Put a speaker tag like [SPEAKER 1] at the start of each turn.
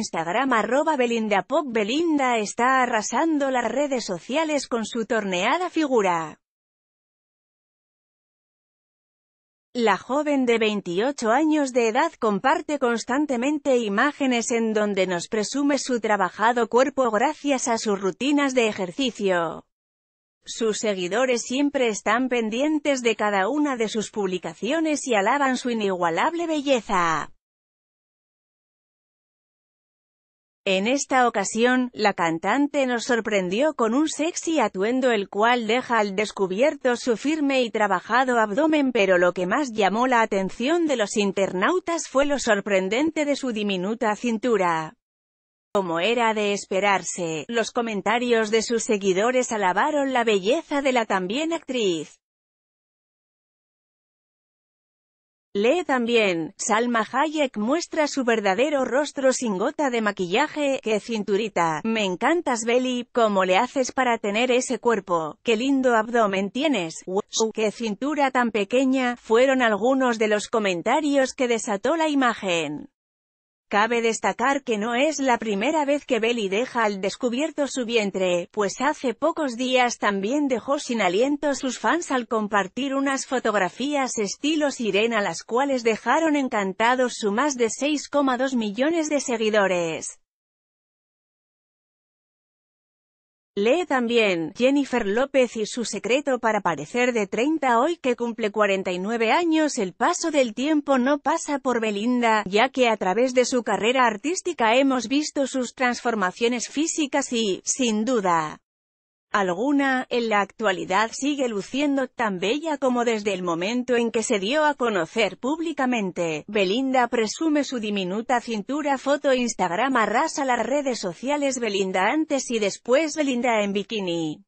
[SPEAKER 1] Instagram arroba Belinda Pop Belinda está arrasando las redes sociales con su torneada figura. La joven de 28 años de edad comparte constantemente imágenes en donde nos presume su trabajado cuerpo gracias a sus rutinas de ejercicio. Sus seguidores siempre están pendientes de cada una de sus publicaciones y alaban su inigualable belleza. En esta ocasión, la cantante nos sorprendió con un sexy atuendo el cual deja al descubierto su firme y trabajado abdomen pero lo que más llamó la atención de los internautas fue lo sorprendente de su diminuta cintura. Como era de esperarse, los comentarios de sus seguidores alabaron la belleza de la también actriz. Lee también, Salma Hayek muestra su verdadero rostro sin gota de maquillaje, que cinturita, me encantas Belly, cómo le haces para tener ese cuerpo, qué lindo abdomen tienes, qué cintura tan pequeña, fueron algunos de los comentarios que desató la imagen. Cabe destacar que no es la primera vez que Belly deja al descubierto su vientre, pues hace pocos días también dejó sin aliento sus fans al compartir unas fotografías estilo sirena las cuales dejaron encantados su más de 6,2 millones de seguidores. Lee también, Jennifer López y su secreto para parecer de 30 hoy que cumple 49 años el paso del tiempo no pasa por Belinda, ya que a través de su carrera artística hemos visto sus transformaciones físicas y, sin duda, alguna, en la actualidad sigue luciendo tan bella como desde el momento en que se dio a conocer públicamente. Belinda presume su diminuta cintura foto Instagram arrasa las redes sociales Belinda antes y después Belinda en bikini.